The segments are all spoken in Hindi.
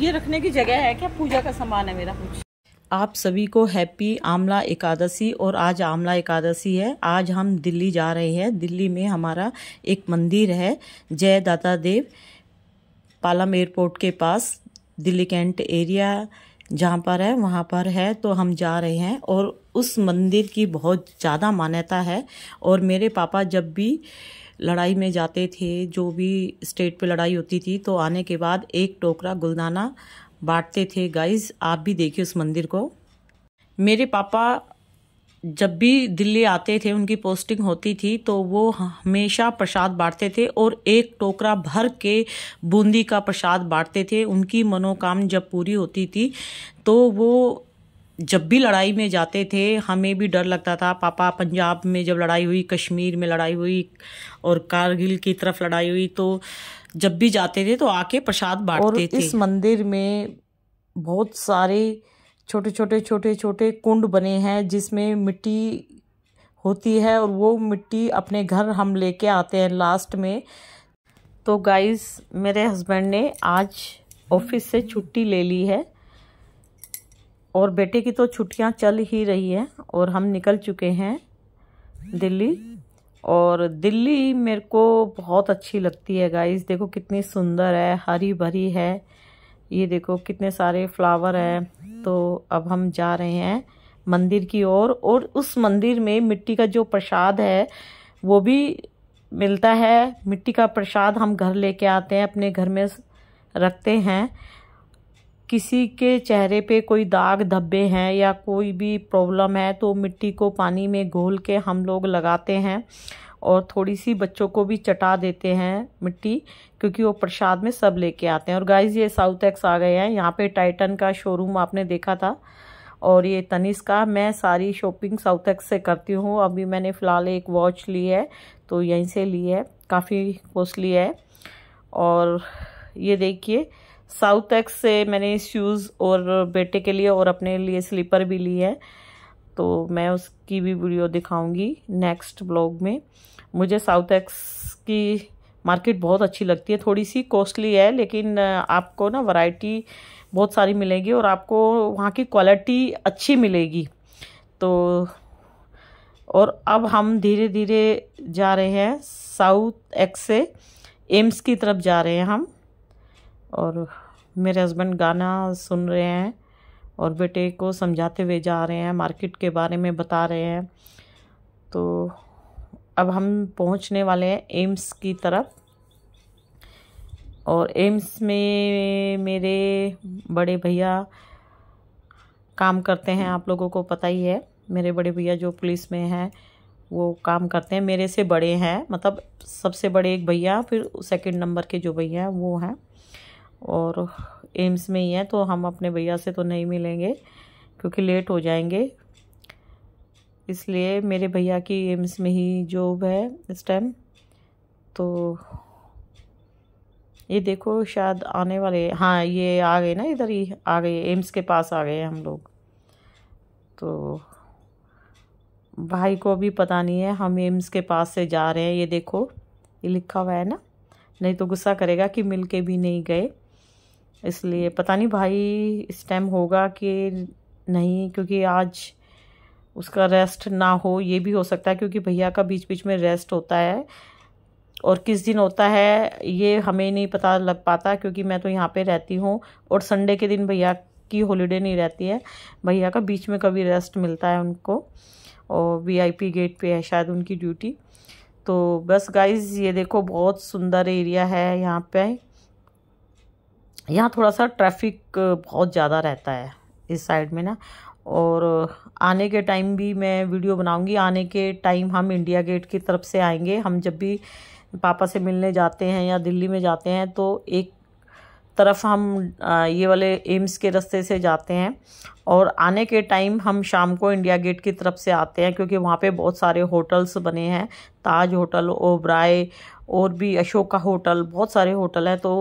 ये रखने की जगह है क्या पूजा का सामान है मेरा कुछ आप सभी को हैप्पी आमला एकादशी और आज आमला एकादशी है आज हम दिल्ली जा रहे हैं दिल्ली में हमारा एक मंदिर है जय दाता देव पालम एयरपोर्ट के पास दिल्ली कैंट एरिया जहाँ पर है वहाँ पर है तो हम जा रहे हैं और उस मंदिर की बहुत ज़्यादा मान्यता है और मेरे पापा जब भी लड़ाई में जाते थे जो भी स्टेट पे लड़ाई होती थी तो आने के बाद एक टोकरा गुलदाना बांटते थे गाइस आप भी देखिए उस मंदिर को मेरे पापा जब भी दिल्ली आते थे उनकी पोस्टिंग होती थी तो वो हमेशा प्रसाद बांटते थे और एक टोकरा भर के बूंदी का प्रसाद बांटते थे उनकी मनोकाम जब पूरी होती थी तो वो जब भी लड़ाई में जाते थे हमें भी डर लगता था पापा पंजाब में जब लड़ाई हुई कश्मीर में लड़ाई हुई और कारगिल की तरफ लड़ाई हुई तो जब भी जाते थे तो आके प्रसाद बांटते और थे इस मंदिर में बहुत सारे छोटे छोटे छोटे छोटे कुंड बने हैं जिसमें मिट्टी होती है और वो मिट्टी अपने घर हम लेके आते हैं लास्ट में तो गाइस मेरे हस्बैंड ने आज ऑफिस से छुट्टी ले ली है और बेटे की तो छुट्टियां चल ही रही है और हम निकल चुके हैं दिल्ली और दिल्ली मेरे को बहुत अच्छी लगती है गाइस देखो कितनी सुंदर है हरी भरी है ये देखो कितने सारे फ्लावर हैं तो अब हम जा रहे हैं मंदिर की ओर और, और उस मंदिर में मिट्टी का जो प्रसाद है वो भी मिलता है मिट्टी का प्रसाद हम घर लेके आते हैं अपने घर में रखते हैं किसी के चेहरे पे कोई दाग धब्बे हैं या कोई भी प्रॉब्लम है तो मिट्टी को पानी में घोल के हम लोग लगाते हैं और थोड़ी सी बच्चों को भी चटा देते हैं मिट्टी क्योंकि वो प्रसाद में सब लेके आते हैं और गाइस ये साउथ एक्स आ गए हैं यहाँ पे टाइटन का शोरूम आपने देखा था और ये तनिस का मैं सारी शॉपिंग साउथ एक्स से करती हूँ अभी मैंने फ़िलहाल एक वॉच ली है तो यहीं से ली है काफ़ी कॉस्टली है और ये देखिए साउथ एक्स से मैंने शूज़ और बेटे के लिए और अपने लिए स्लीपर भी ली है तो मैं उसकी भी वीडियो दिखाऊंगी नेक्स्ट ब्लॉग में मुझे साउथ एक्स की मार्केट बहुत अच्छी लगती है थोड़ी सी कॉस्टली है लेकिन आपको ना वैरायटी बहुत सारी मिलेगी और आपको वहाँ की क्वालिटी अच्छी मिलेगी तो और अब हम धीरे धीरे जा रहे हैं साउथ एक्स से एम्स की तरफ जा रहे हैं हम और मेरे हस्बैंड गाना सुन रहे हैं और बेटे को समझाते हुए जा रहे हैं मार्केट के बारे में बता रहे हैं तो अब हम पहुंचने वाले हैं एम्स की तरफ और एम्स में मेरे बड़े भैया काम करते हैं आप लोगों को पता ही है मेरे बड़े भैया जो पुलिस में हैं वो काम करते हैं मेरे से बड़े हैं मतलब सबसे बड़े एक भैया फिर सेकंड नंबर के जो भैया हैं वो हैं और एम्स में ही हैं तो हम अपने भैया से तो नहीं मिलेंगे क्योंकि लेट हो जाएंगे इसलिए मेरे भैया की एम्स में ही जॉब है इस टाइम तो ये देखो शायद आने वाले हाँ ये आ गए ना इधर ही आ गए एम्स के पास आ गए हम लोग तो भाई को अभी पता नहीं है हम एम्स के पास से जा रहे हैं ये देखो ये लिखा हुआ है ना नहीं तो गुस्सा करेगा कि मिल के भी नहीं गए इसलिए पता नहीं भाई इस टाइम होगा कि नहीं क्योंकि आज उसका रेस्ट ना हो ये भी हो सकता है क्योंकि भैया का बीच बीच में रेस्ट होता है और किस दिन होता है ये हमें नहीं पता लग पाता क्योंकि मैं तो यहाँ पे रहती हूँ और संडे के दिन भैया की हॉलीडे नहीं रहती है भैया का बीच में कभी रेस्ट मिलता है उनको और वीआईपी गेट पे है शायद उनकी ड्यूटी तो बस गाइज़ ये देखो बहुत सुंदर एरिया है यहाँ पे यहाँ थोड़ा सा ट्रैफिक बहुत ज़्यादा रहता है इस साइड में ना और आने के टाइम भी मैं वीडियो बनाऊंगी आने के टाइम हम इंडिया गेट की तरफ से आएंगे हम जब भी पापा से मिलने जाते हैं या दिल्ली में जाते हैं तो एक तरफ हम ये वाले एम्स के रास्ते से जाते हैं और आने के टाइम हम शाम को इंडिया गेट की तरफ से आते हैं क्योंकि वहाँ पे बहुत सारे होटल्स बने हैं ताज होटल ओब्राए और भी अशोका होटल बहुत सारे होटल हैं तो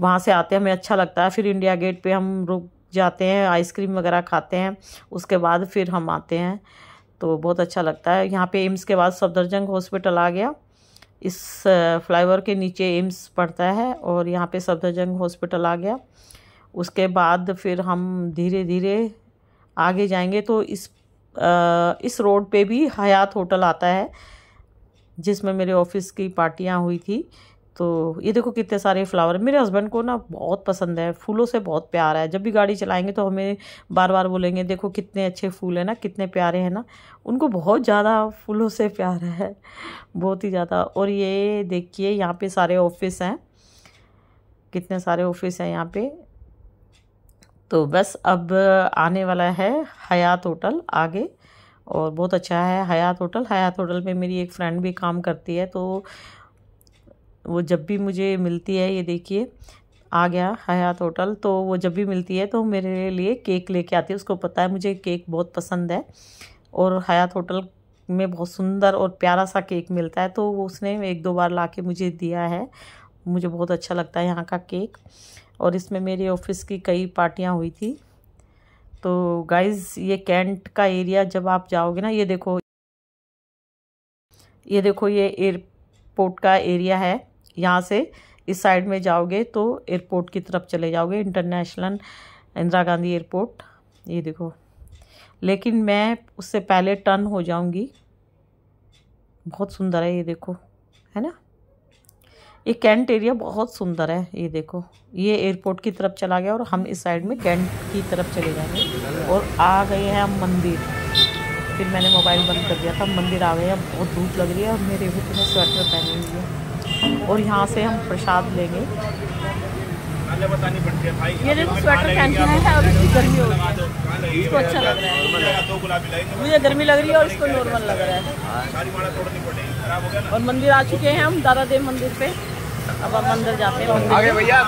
वहाँ से आते हमें अच्छा लगता है फिर इंडिया गेट पे हम रुक जाते हैं आइसक्रीम वगैरह खाते हैं उसके बाद फिर हम आते हैं तो बहुत अच्छा लगता है यहाँ पे एम्स के बाद सफदरजंग हॉस्पिटल आ गया इस फ्लाईओवर के नीचे एम्स पड़ता है और यहाँ पे सफदरजंग हॉस्पिटल आ गया उसके बाद फिर हम धीरे धीरे आगे जाएंगे तो इस आ, इस रोड पे भी हयात होटल आता है जिसमें मेरे ऑफिस की पार्टियाँ हुई थी तो ये देखो कितने सारे फ्लावर मेरे हस्बैंड को ना बहुत पसंद है फूलों से बहुत प्यार है जब भी गाड़ी चलाएंगे तो हमें बार बार बोलेंगे देखो कितने अच्छे फूल हैं ना कितने प्यारे हैं ना उनको बहुत ज़्यादा फूलों से प्यार है बहुत ही ज़्यादा और ये देखिए यहाँ पे सारे ऑफिस हैं कितने सारे ऑफिस हैं यहाँ पे तो बस अब आने वाला है हयात होटल आगे और बहुत अच्छा है हयात होटल हयात होटल में मेरी एक फ्रेंड भी काम करती है तो वो जब भी मुझे मिलती है ये देखिए आ गया हयात होटल तो वो जब भी मिलती है तो मेरे लिए केक लेके आती है उसको पता है मुझे केक बहुत पसंद है और हयात होटल में बहुत सुंदर और प्यारा सा केक मिलता है तो वो उसने एक दो बार ला के मुझे दिया है मुझे बहुत अच्छा लगता है यहाँ का केक और इसमें मेरी ऑफिस की कई पार्टियाँ हुई थी तो गाइज़ ये कैंट का एरिया जब आप जाओगे ना ये देखो ये देखो ये एयरपोर्ट का एरिया है यहाँ से इस साइड में जाओगे तो एयरपोर्ट की तरफ चले जाओगे इंटरनेशनल इंदिरा गांधी एयरपोर्ट ये देखो लेकिन मैं उससे पहले टर्न हो जाऊंगी बहुत सुंदर है ये देखो है ना ये कैंट एरिया बहुत सुंदर है ये देखो ये एयरपोर्ट की तरफ चला गया और हम इस साइड में कैंट की तरफ चले जाएंगे और आ गए हैं हम मंदिर फिर मैंने मोबाइल बंद कर दिया था मंदिर आ गए हैं बहुत धूप लग रही है और मेरे भी तुम्हें स्वेटर पहने हुई है और यहाँ से हम प्रसाद लेंगे ये देखो स्वेटर पहन के आए हैं और इसकी गर्मी हो रही है अच्छा लग रहा है मुझे गर्मी लग रही है और इसको नॉर्मल लग रहा है और मंदिर आ चुके हैं हम दादा देव मंदिर पे अब हम मंदिर जाते हैं भैया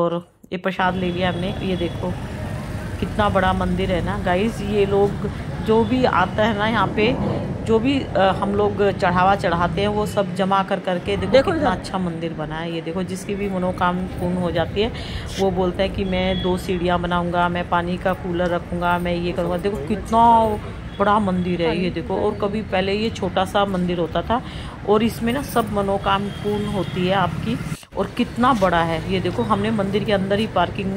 और ये प्रसाद ले लिया हमने ये देखो कितना बड़ा मंदिर है ना गाइस ये लोग जो भी आता है ना यहाँ पे जो भी हम लोग चढ़ावा चढ़ाते हैं वो सब जमा कर करके देखो, देखो कितना अच्छा मंदिर बना है ये देखो जिसकी भी मनोकाम पूर्ण हो जाती है वो बोलते हैं कि मैं दो सीढ़ियाँ बनाऊँगा मैं पानी का कूलर रखूँगा मैं ये करूँगा देखो कितना बड़ा मंदिर है ये देखो और कभी पहले ये छोटा सा मंदिर होता था और इसमें ना सब मनोकाम पूर्ण होती है आपकी और कितना बड़ा है ये देखो हमने मंदिर के अंदर ही पार्किंग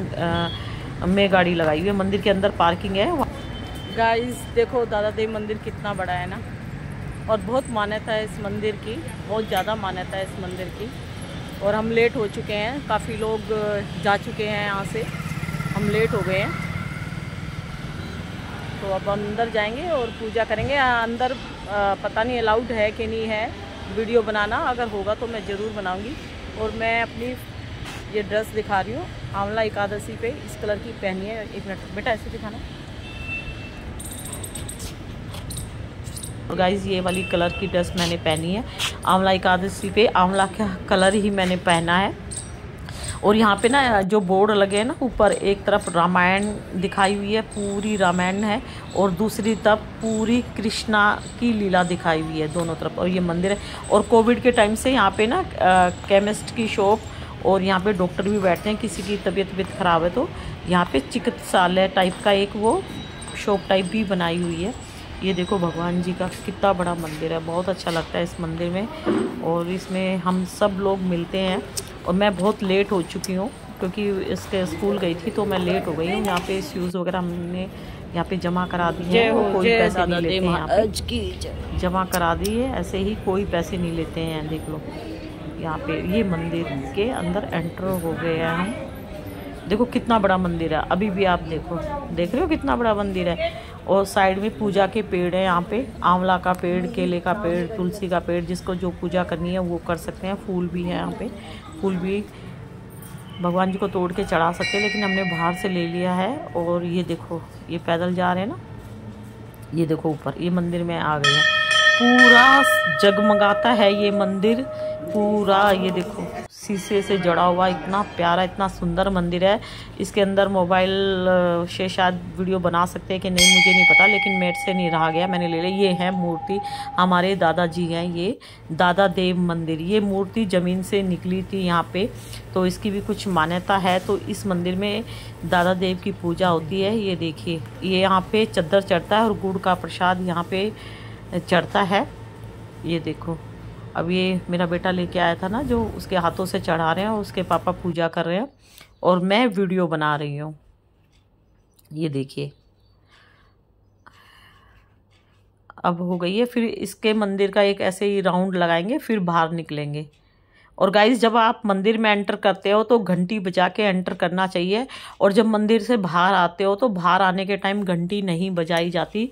में गाड़ी लगाई हुई है मंदिर के अंदर पार्किंग है गाइस देखो दादा देव मंदिर कितना बड़ा है ना और बहुत मान्यता है इस मंदिर की बहुत ज़्यादा मान्यता है इस मंदिर की और हम लेट हो चुके हैं काफ़ी लोग जा चुके हैं यहाँ से हम लेट हो गए हैं तो अब हम अंदर जाएंगे और पूजा करेंगे अंदर पता नहीं अलाउड है कि नहीं है वीडियो बनाना अगर होगा तो मैं ज़रूर बनाऊंगी और मैं अपनी ये ड्रेस दिखा रही हूँ आंवला एकादशी पे इस कलर की पहनी है एक मिनट बेटा ऐसे दिखाना और तो गाइज ये वाली कलर की ड्रेस मैंने पहनी है आंवला एकादशी पे आंवला का कलर ही मैंने पहना है और यहाँ पे ना जो बोर्ड लगे हैं ना ऊपर एक तरफ रामायण दिखाई हुई है पूरी रामायण है और दूसरी तरफ पूरी कृष्णा की लीला दिखाई हुई है दोनों तरफ और ये मंदिर है और कोविड के टाइम से यहाँ पे ना केमिस्ट की शॉप और यहाँ पे डॉक्टर भी बैठते हैं किसी की तबीयत वबीयत ख़राब है तो यहाँ पे चिकित्सालय टाइप का एक वो शॉप टाइप भी बनाई हुई है ये देखो भगवान जी का कितना बड़ा मंदिर है बहुत अच्छा लगता है इस मंदिर में और इसमें हम सब लोग मिलते हैं और मैं बहुत लेट हो चुकी हूँ क्योंकि इसके स्कूल गई थी तो मैं लेट हो गई हूँ यहाँ पे शूज़ वगैरह हमने यहाँ पे जमा करा दी है कोई पैसा नहीं लेते हैं जमा करा दी है ऐसे ही कोई पैसे नहीं लेते हैं देख लो यहाँ पे ये मंदिर के अंदर एंटर हो गए हैं हम देखो कितना बड़ा मंदिर है अभी भी आप देखो देख रहे हो कितना बड़ा मंदिर है और साइड में पूजा के पेड़ है यहाँ पे आंवला का पेड़ केले का पेड़ तुलसी का पेड़ जिसको जो पूजा करनी है वो कर सकते हैं फूल भी है यहाँ पे फूल भी भगवान जी को तोड़ के चढ़ा सकते हैं लेकिन हमने बाहर से ले लिया है और ये देखो ये पैदल जा रहे हैं ना ये देखो ऊपर ये मंदिर में आ गए पूरा जगमगाता है ये मंदिर पूरा ये देखो शीशे से जड़ा हुआ इतना प्यारा इतना सुंदर मंदिर है इसके अंदर मोबाइल से शायद वीडियो बना सकते हैं कि नहीं मुझे नहीं पता लेकिन मेट से नहीं रहा गया मैंने ले लिया ये है मूर्ति हमारे दादाजी हैं ये दादा देव मंदिर ये मूर्ति ज़मीन से निकली थी यहाँ पे तो इसकी भी कुछ मान्यता है तो इस मंदिर में दादा देव की पूजा होती है ये देखिए ये यहाँ पे चद्दर चढ़ता है और गुड़ का प्रसाद यहाँ पे चढ़ता है ये देखो अब ये मेरा बेटा लेके आया था ना जो उसके हाथों से चढ़ा रहे हैं और उसके पापा पूजा कर रहे हैं और मैं वीडियो बना रही हूँ ये देखिए अब हो गई है फिर इसके मंदिर का एक ऐसे ही राउंड लगाएंगे फिर बाहर निकलेंगे और गाइस जब आप मंदिर में एंटर करते हो तो घंटी बजा के एंटर करना चाहिए और जब मंदिर से बाहर आते हो तो बाहर आने के टाइम घंटी नहीं बजाई जाती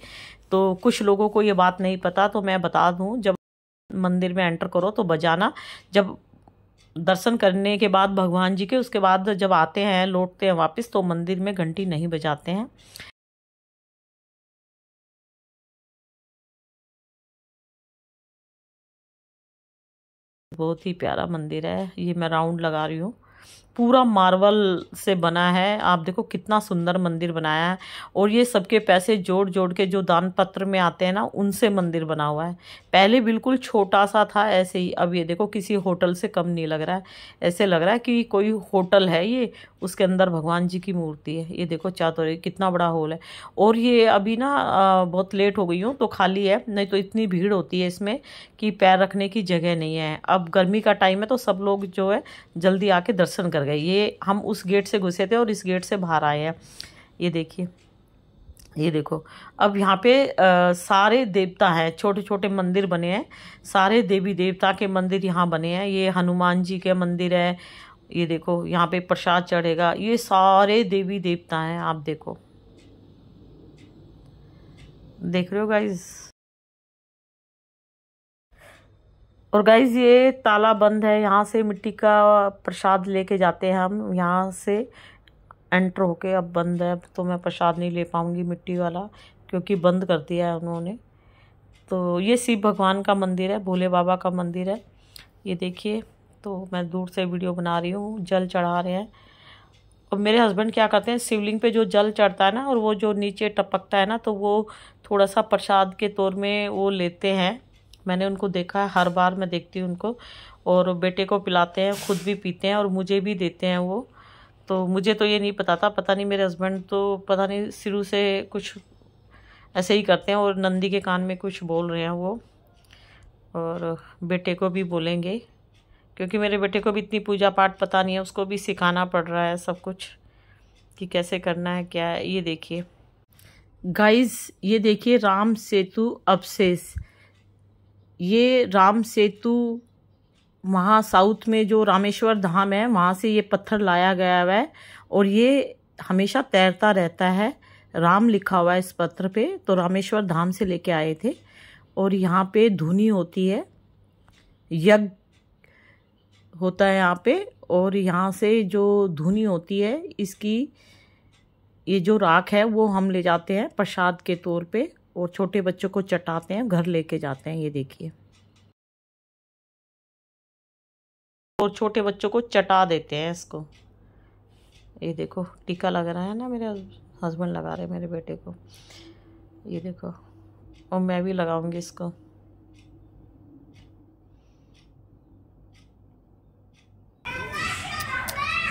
तो कुछ लोगों को ये बात नहीं पता तो मैं बता दूँ जब मंदिर में एंटर करो तो बजाना जब दर्शन करने के बाद भगवान जी के उसके बाद जब आते हैं लौटते हैं वापस तो मंदिर में घंटी नहीं बजाते हैं बहुत ही प्यारा मंदिर है ये मैं राउंड लगा रही हूँ पूरा मार्बल से बना है आप देखो कितना सुंदर मंदिर बनाया है और ये सबके पैसे जोड़ जोड़ के जो दान पत्र में आते हैं ना उनसे मंदिर बना हुआ है पहले बिल्कुल छोटा सा था ऐसे ही अब ये देखो किसी होटल से कम नहीं लग रहा है ऐसे लग रहा है कि कोई होटल है ये उसके अंदर भगवान जी की मूर्ति है ये देखो चातोरे कितना बड़ा होल है और ये अभी ना बहुत लेट हो गई हूँ तो खाली है नहीं तो इतनी भीड़ होती है इसमें कि पैर रखने की जगह नहीं है अब गर्मी का टाइम है तो सब लोग जो है जल्दी आके दर्शन कर गए ये हम उस गेट से घुसे थे और इस गेट से बाहर आए हैं ये देखिए ये देखो अब यहाँ पे आ, सारे देवता हैं छोटे छोटे मंदिर बने हैं सारे देवी देवता के मंदिर यहाँ बने हैं ये हनुमान जी के मंदिर है ये देखो यहाँ पे प्रसाद चढ़ेगा ये सारे देवी देवता हैं आप देखो देख रहे हो गाइज और गाइज ये ताला बंद है यहाँ से मिट्टी का प्रसाद लेके जाते हैं हम यहाँ से एंटर होके अब बंद है अब तो मैं प्रसाद नहीं ले पाऊँगी मिट्टी वाला क्योंकि बंद कर दिया है उन्होंने तो ये शिव भगवान का मंदिर है भोले बाबा का मंदिर है ये देखिए तो मैं दूर से वीडियो बना रही हूँ जल चढ़ा रहे हैं और मेरे हस्बैंड क्या करते हैं शिवलिंग पे जो जल चढ़ता है ना और वो जो नीचे टपकता है ना तो वो थोड़ा सा प्रसाद के तौर में वो लेते हैं मैंने उनको देखा है हर बार मैं देखती हूँ उनको और बेटे को पिलाते हैं खुद भी पीते हैं और मुझे भी देते हैं वो तो मुझे तो ये नहीं पता था पता नहीं मेरे हस्बैंड तो पता नहीं शुरू से कुछ ऐसे ही करते हैं और नंदी के कान में कुछ बोल रहे हैं वो और बेटे को भी बोलेंगे क्योंकि मेरे बेटे को भी इतनी पूजा पाठ पता नहीं है उसको भी सिखाना पड़ रहा है सब कुछ कि कैसे करना है क्या है ये देखिए गाइस ये देखिए राम सेतु अवशेष ये राम सेतु वहाँ साउथ में जो रामेश्वर धाम है वहाँ से ये पत्थर लाया गया हुआ है और ये हमेशा तैरता रहता है राम लिखा हुआ है इस पत्थर पे तो रामेश्वर धाम से लेके आए थे और यहाँ पे धुनी होती है यज्ञ होता है यहाँ पे और यहाँ से जो धुनी होती है इसकी ये जो राख है वो हम ले जाते हैं प्रसाद के तौर पे और छोटे बच्चों को चटाते हैं घर लेके जाते हैं ये देखिए और छोटे बच्चों को चटा देते हैं इसको ये देखो टीका लग रहा है ना मेरे हस्बैंड लगा रहे मेरे बेटे को ये देखो और मैं भी लगाऊंगी इसको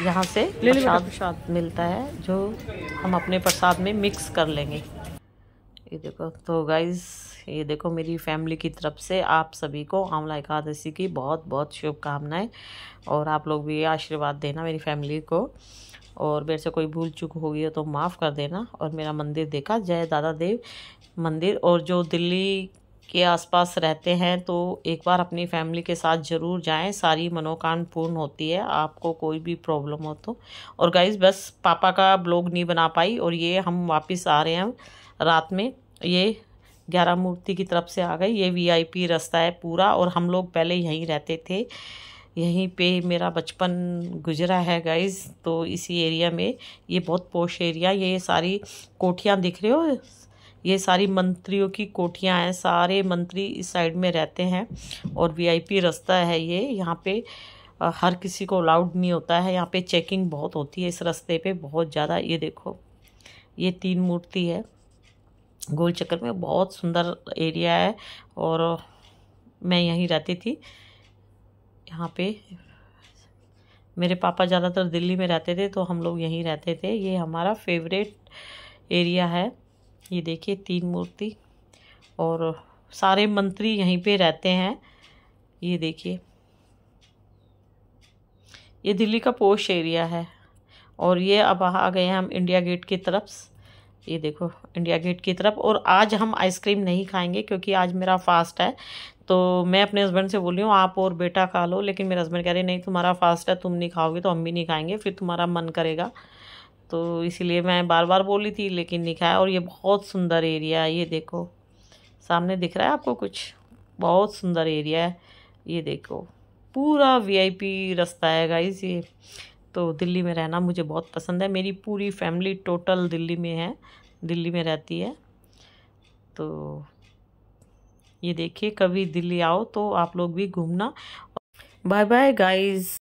यहाँ से प्रसाद मिलता है जो हम अपने प्रसाद में मिक्स कर लेंगे ये देखो तो गाइज़ ये देखो मेरी फैमिली की तरफ से आप सभी को आंवला एकादशी की बहुत बहुत शुभकामनाएं और आप लोग भी आशीर्वाद देना मेरी फैमिली को और मेरे से कोई भूल चूक हो गई हो तो माफ़ कर देना और मेरा मंदिर देखा जय दादा देव मंदिर और जो दिल्ली के आसपास रहते हैं तो एक बार अपनी फैमिली के साथ ज़रूर जाएं सारी मनोकामना पूर्ण होती है आपको कोई भी प्रॉब्लम हो तो और गाइज बस पापा का ब्लॉग नहीं बना पाई और ये हम वापस आ रहे हैं रात में ये ग्यारह मूर्ति की तरफ से आ गई ये वीआईपी रास्ता है पूरा और हम लोग पहले यहीं रहते थे यहीं पे मेरा बचपन गुजरा है गाइज तो इसी एरिया में ये बहुत पोश एरिया ये सारी कोठियाँ दिख रहे हो ये सारी मंत्रियों की कोठियाँ हैं सारे मंत्री इस साइड में रहते हैं और वीआईपी रास्ता है ये यहाँ पे हर किसी को अलाउड नहीं होता है यहाँ पे चेकिंग बहुत होती है इस रास्ते पे बहुत ज़्यादा ये देखो ये तीन मूर्ति है गोल चक्कर में बहुत सुंदर एरिया है और मैं यहीं रहती थी यहाँ पे मेरे पापा ज़्यादातर दिल्ली में रहते थे तो हम लोग यहीं रहते थे ये हमारा फेवरेट एरिया है ये देखिए तीन मूर्ति और सारे मंत्री यहीं पे रहते हैं ये देखिए ये दिल्ली का पोश एरिया है और ये अब आ गए हैं हम इंडिया गेट की तरफ ये देखो इंडिया गेट की तरफ और आज हम आइसक्रीम नहीं खाएंगे क्योंकि आज मेरा फास्ट है तो मैं अपने हस्बैंड से बोली हूँ आप और बेटा खा लो लेकिन मेरे हस्बैंड कह रहे नहीं तुम्हारा फास्ट है तुम नहीं खाओगे तो हम भी नहीं खाएंगे फिर तुम्हारा मन करेगा तो इसीलिए मैं बार बार बोली थी लेकिन नहीं खाया और ये बहुत सुंदर एरिया है ये देखो सामने दिख रहा है आपको कुछ बहुत सुंदर एरिया है ये देखो पूरा वीआईपी रास्ता है गाइस ये तो दिल्ली में रहना मुझे बहुत पसंद है मेरी पूरी फैमिली टोटल दिल्ली में है दिल्ली में रहती है तो ये देखिए कभी दिल्ली आओ तो आप लोग भी घूमना बाय बाय गाइस